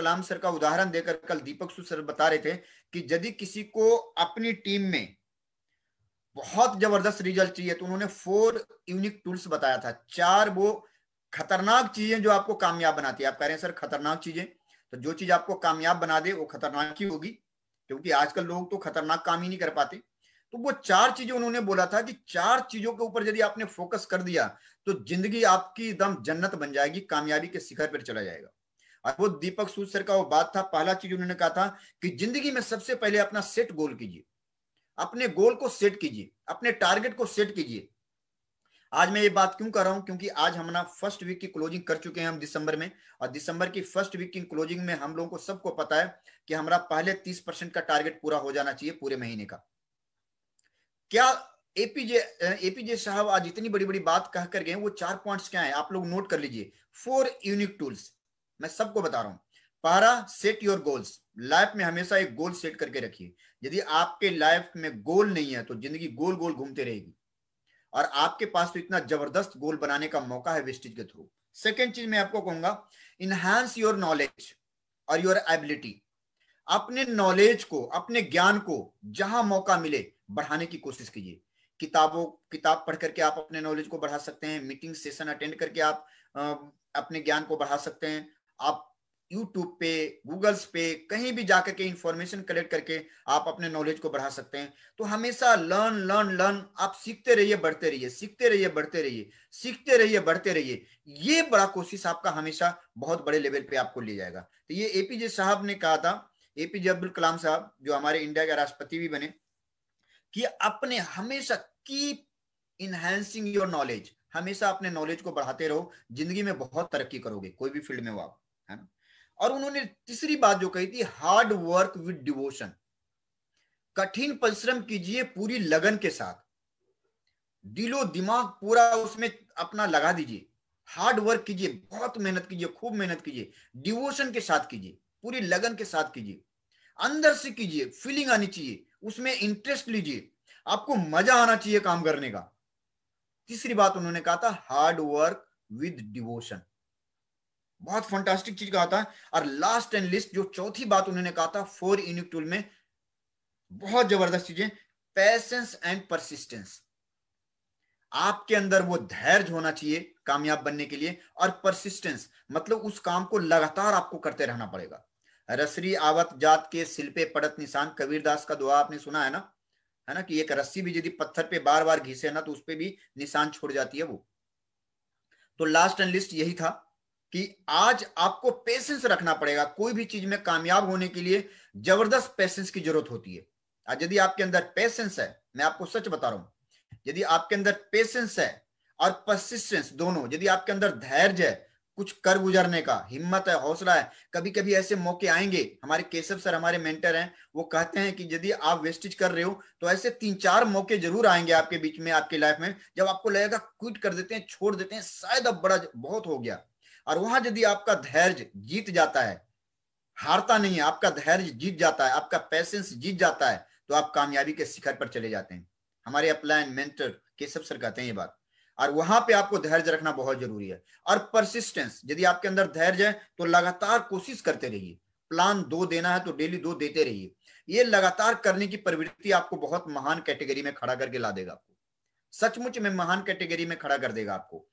कलाम sir का उदाहरण देकर कल दीपक सु सर बता रहे थे कि यदि किसी को अपनी टीम में बहुत जबरदस्त रिजल्ट चाहिए तो उन्होंने फोर यूनिक टूल्स बताया था चार वो खतरनाक चीजें जो आपको कामयाब बनाती है आप कह रहे हैं सर खतरनाक चीजें तो जो चीज आपको कामयाब बना दे वो खतरनाक ही होगी क्योंकि आजकल लोग तो खतरनाक काम ही नहीं कर पाते तो वो चार चीजें उन्होंने बोला था कि चार चीजों के ऊपर यदि आपने फोकस कर दिया तो जिंदगी आपकी एकदम जन्नत बन जाएगी कामयाबी के शिखर पर चला जाएगा वो दीपक सूद सर का वो बात था पहला चीज उन्होंने कहा था कि जिंदगी में सबसे पहले अपना सेट गोल कीजिए अपने गोल को सेट कीजिए अपने टारगेट को सेट कीजिए आज मैं ये बात क्यों कर रहा हूं क्योंकि आज हम ना फर्स्ट वीक की क्लोजिंग कर चुके हैं हम दिसंबर में और दिसंबर की फर्स्ट वीक की क्लोजिंग में हम लोगों को सबको पता है कि हमारा पहले तीस परसेंट का टारगेट पूरा हो जाना चाहिए पूरे महीने का क्या एपीजे एपीजे साहब आज इतनी बड़ी बड़ी बात कह कर गए वो चार पॉइंट्स क्या है आप लोग नोट कर लीजिए फोर यूनिक टूल्स मैं सबको बता रहा हूं पारा सेट योर गोल्स लाइफ में हमेशा एक गोल सेट करके रखिए यदि आपके लाइफ में गोल नहीं है तो जिंदगी गोल गोल घूमते रहेगी और आपके पास तो इतना जबरदस्त गोल बनाने का मौका है वेस्टेज के थ्रू सेकेंड चीज मैं आपको कहूंगा इनहैंस योर नॉलेज और योर एबिलिटी अपने नॉलेज को अपने ज्ञान को जहां मौका मिले बढ़ाने की कोशिश कीजिए किताबों किताब पढ़ करके आप अपने नॉलेज को बढ़ा सकते हैं मीटिंग सेशन अटेंड करके आप अपने ज्ञान को बढ़ा सकते हैं आप यूट्यूब पे गूगल्स पे कहीं भी जाकर के इंफॉर्मेशन कलेक्ट करके आप अपने नॉलेज को बढ़ा सकते हैं तो हमेशा लर्न लर्न लर्न आप सीखते रहिए बढ़ते रहिए सीखते रहिए बढ़ते रहिए सीखते रहिए बढ़ते रहिए ये बड़ा कोशिश आपका हमेशा बहुत बड़े लेवल पे आपको ले जाएगा तो ये एपीजे साहब ने कहा था एपीजे अब्दुल कलाम साहब जो हमारे इंडिया के राष्ट्रपति भी बने कि अपने हमेशा कीप इनहेंसिंग योर नॉलेज हमेशा अपने नॉलेज को बढ़ाते रहो जिंदगी में बहुत तरक्की करोगे कोई भी फील्ड में वो आप है ना और उन्होंने तीसरी बात जो कही थी हार्ड वर्क विद डिवोशन कठिन परिश्रम कीजिए पूरी लगन के साथ दिलो दिमाग पूरा उसमें अपना लगा दीजिए हार्ड वर्क कीजिए बहुत मेहनत कीजिए खूब मेहनत कीजिए डिवोशन के साथ कीजिए पूरी लगन के साथ कीजिए अंदर से कीजिए फीलिंग आनी चाहिए उसमें इंटरेस्ट लीजिए आपको मजा आना चाहिए काम करने का तीसरी बात उन्होंने कहा था हार्ड वर्क विद डिवोशन बहुत फंटास्टिक चीज कहा था और लास्ट एंड लिस्ट जो चौथी बात उन्होंने कहा था फोर यूनिक टूल में बहुत जबरदस्त चीजें पैसेंस एंड परसिस्टेंस आपके अंदर वो धैर्य होना चाहिए कामयाब बनने के लिए और परसिस्टेंस मतलब उस काम को लगातार आपको करते रहना पड़ेगा रसरी आवत जात के सिलपे पड़त निशान कबीरदास का दुआ आपने सुना है ना है ना कि एक रस्सी भी यदि पत्थर पे बार बार घिसे ना तो उस पर भी निशान छोड़ जाती है वो तो लास्ट एंड लिस्ट यही था कि आज आपको पेशेंस रखना पड़ेगा कोई भी चीज में कामयाब होने के लिए जबरदस्त पेशेंस की जरूरत होती है आज यदि आपके अंदर पेशेंस है मैं आपको सच बता रहा हूं यदि आपके अंदर पेशेंस है और परसिस्टेंस दोनों यदि आपके अंदर धैर्य है कुछ कर गुजरने का हिम्मत है हौसला है कभी कभी ऐसे मौके आएंगे हमारे केशव सर हमारे मेंटर हैं वो कहते हैं कि यदि आप वेस्टेज कर रहे हो तो ऐसे तीन चार मौके जरूर आएंगे आपके बीच में आपके लाइफ में जब आपको लगेगा क्विट कर देते हैं छोड़ देते हैं शायद अब बड़ा बहुत हो गया और वहां यदि आपका धैर्य जीत जाता है हारता नहीं है आपका धैर्य जीत जाता है आपका पैसेंस जीत जाता है तो आप कामयाबी के शिखर पर चले जाते हैं हमारे अपलायन मेंटर केशव सर कहते हैं ये बात और वहां पे आपको धैर्य रखना बहुत जरूरी है और परसिस्टेंस यदि आपके अंदर धैर्य है तो लगातार कोशिश करते रहिए प्लान दो देना है तो डेली दो देते रहिए ये लगातार करने की प्रवृत्ति आपको बहुत महान कैटेगरी में खड़ा करके ला देगा आपको सचमुच में महान कैटेगरी में खड़ा कर देगा आपको